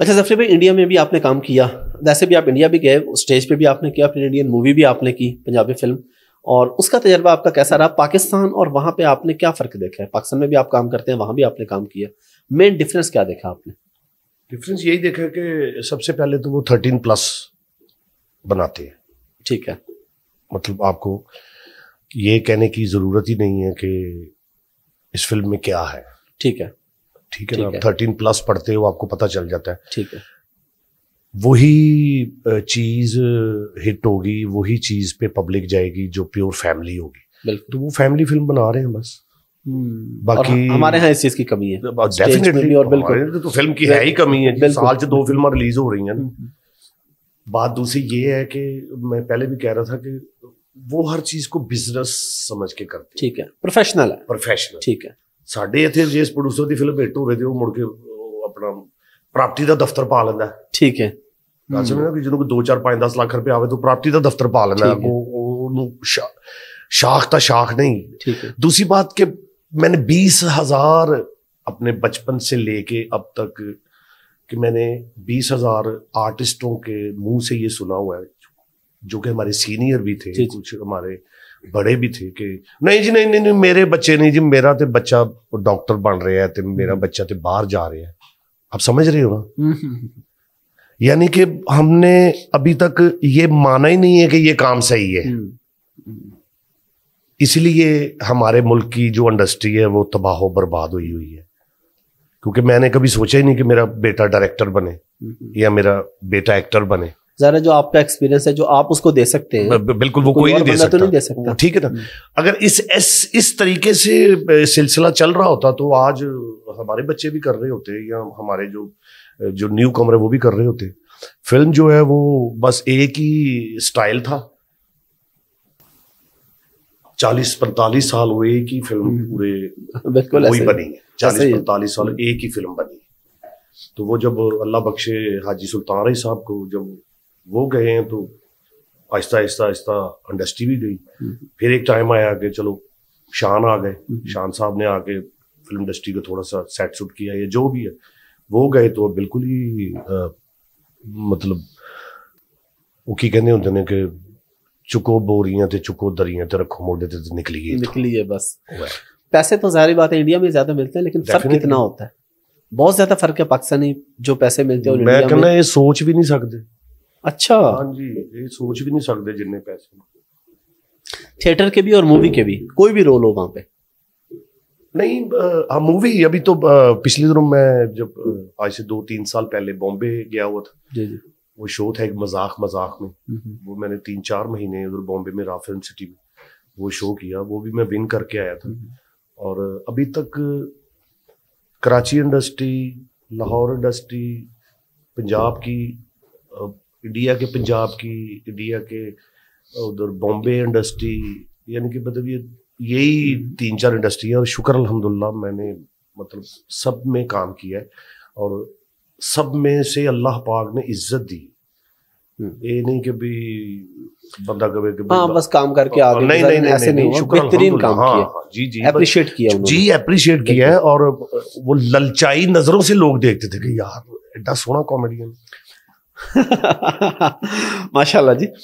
अच्छा सबसे भाई इंडिया में भी आपने काम किया वैसे भी आप इंडिया भी गए स्टेज पे भी आपने किया फिर इंडियन मूवी भी आपने की पंजाबी फिल्म और उसका तजर्बा आपका कैसा रहा पाकिस्तान और वहाँ पे आपने क्या फ़र्क देखा है पाकिस्तान में भी आप काम करते हैं वहाँ भी आपने काम किया मेन डिफरेंस क्या देखा आपने डिफरेंस यही देखा कि सबसे पहले तो वो थर्टीन प्लस बनाते हैं ठीक है मतलब आपको ये कहने की ज़रूरत ही नहीं है कि इस फिल्म में क्या है ठीक है ठीक है ना थर्टीन प्लस पढ़ते हो आपको पता चल जाता है ठीक है वही चीज हिट होगी वही चीज पे पब्लिक जाएगी जो प्योर फैमिली होगी तो वो फैमिली फिल्म बना रहे हैं बस हम्म, बाकी हमारे यहाँ इस चीज की कमी है डेफिनेटली और बिल्कुल तो फिल्म की है ही कमी है साल से दो फिल्म रिलीज हो रही हैं हम्म, हम्म। बात दूसरी ये है कि मैं पहले भी कह रहा था कि वो हर चीज को बिजनेस समझ के करते ठीक है प्रोफेशनल है प्रोफेशनल ठीक है ਸਾਡੇ ਇੱਥੇ ਜਿਸ ਪ੍ਰੋਡਿਊਸਰ ਦੀ ਫਿਲਮ ਹਿੱਟ ਹੋਵੇ ਤੇ ਉਹ ਮੁੜ ਕੇ ਆਪਣਾ ਪ੍ਰਾਪਤੀ ਦਾ ਦਫ਼ਤਰ ਪਾ ਲੈਂਦਾ ਠੀਕ ਹੈ ਗੱਲ ਸਮਝਣਾ ਕਿ ਜਦੋਂ ਕੋਈ 2 4 5 10 ਲੱਖ ਰੁਪਏ ਆਵੇ ਤਾਂ ਪ੍ਰਾਪਤੀ ਦਾ ਦਫ਼ਤਰ ਪਾ ਲੈਂਦਾ ਉਹ ਉਹਨੂੰ शाख था शाख नहीं दूसरी बात कि मैंने बीस हजार अपने बचपन से लेके अब तक कि मैंने बीस हजार आर्टिस्टों के मुंह से ये सुना हुआ है जो कि हमारे सीनियर भी थे कुछ हमारे बड़े भी थे कि नहीं जी नहीं नहीं नहीं मेरे बच्चे नहीं जी मेरा तो बच्चा डॉक्टर बन रहा है तो मेरा हम्म। बच्चा तो बाहर जा रहा है आप समझ रहे हो ना हम्म, हम्म, यानी कि हमने अभी तक ये माना ही नहीं है कि ये काम सही है इसलिए हमारे मुल्क की जो इंडस्ट्री है वो तबाह बर्बाद हुई हुई है क्योंकि मैंने कभी सोचा ही नहीं कि मेरा बेटा डायरेक्टर बने या मेरा बेटा एक्टर बने ज़रा जो आपका एक्सपीरियंस है जो आप उसको दे सकते हैं बिल्कुल वो कोई नहीं दे तो सकता तो नहीं दे सकता ठीक है ना तो हम्म। अगर इस इस इस तरीके से सिलसिला चल रहा होता तो आज हमारे बच्चे भी कर रहे होते या हमारे जो जो न्यू कमर है वो भी कर रहे होते फिल्म जो है वो बस एक ही स्टाइल था चालीस पैंतालीस साल वो एक ही फिल्म हम्म। पूरे वही बनी है चालीस पैंतालीस साल एक ही फिल्म बनी तो वो जब अल्लाह बख्शे हाजी सुल्तान रही साहब को जब वो गए हैं तो आहिस्ता आहिस्ता आहिस्ता इंडस्ट्री भी गई फिर एक टाइम आया कि चलो शान आ गए शान साहब ने आके फिल्म इंडस्ट्री को थोड़ा सा सेट सुट किया या जो भी है वो गए तो बिल्कुल ही आ, मतलब वो की ਉਹ ਕੀ ਕਹਿੰਦੇ ਹੁੰਦੇ ਨੇ ਕਿ ਚੁਕੋ ਬੋਰੀਆਂ ਤੇ ਚੁਕੋ ਦਰੀਆਂ ਤੇ तो निकली है निकली है बस पैसे तो जारी बात है इंडिया में ज्यादा मिलते हैं लेकिन फर्क कितना होता है बहुत ज्यादा फर्क है पाकिस्तानी जो पैसे मिलते हैं मैं कहना ये सोच भी नहीं सकते अच्छा हाँ जी ये सोच भी नहीं सकते जिन्ने पैसे थिएटर के भी और मूवी के भी कोई भी रोल हो वहां पे नहीं हाँ मूवी अभी तो पिछले दिनों मैं जब आज से दो तीन साल पहले बॉम्बे गया हुआ था जी जी वो शो था एक मजाक मजाक में वो मैंने तीन चार महीने उधर बॉम्बे में रा फिल्म सिटी में वो शो किया वो भी मैं विन करके आया था और अभी तक कराची इंडस्ट्री लाहौर इंडस्ट्री पंजाब की इंडिया के पंजाब की इंडिया के उधर बॉम्बे इंडस्ट्री यानी कि मतलब ये यही hmm. तीन चार इंडस्ट्री हैं और शुक्र अलहमदिल्ला मैंने मतलब सब में काम किया है और सब में से अल्लाह पाक ने इज्जत दी hmm. ये नहीं कि भी बंदा कभी कभी हाँ, बस काम करके हाँ, आ गए नहीं नहीं नहीं ऐसे नहीं, नहीं नहीं काम हाँ, किया हाँ, जी जी अप्रिशिएट किया जी अप्रिशिएट किया है और वो ललचाई नजरों से लोग देखते थे कि यार एडा सोना कॉमेडियन macha allah ji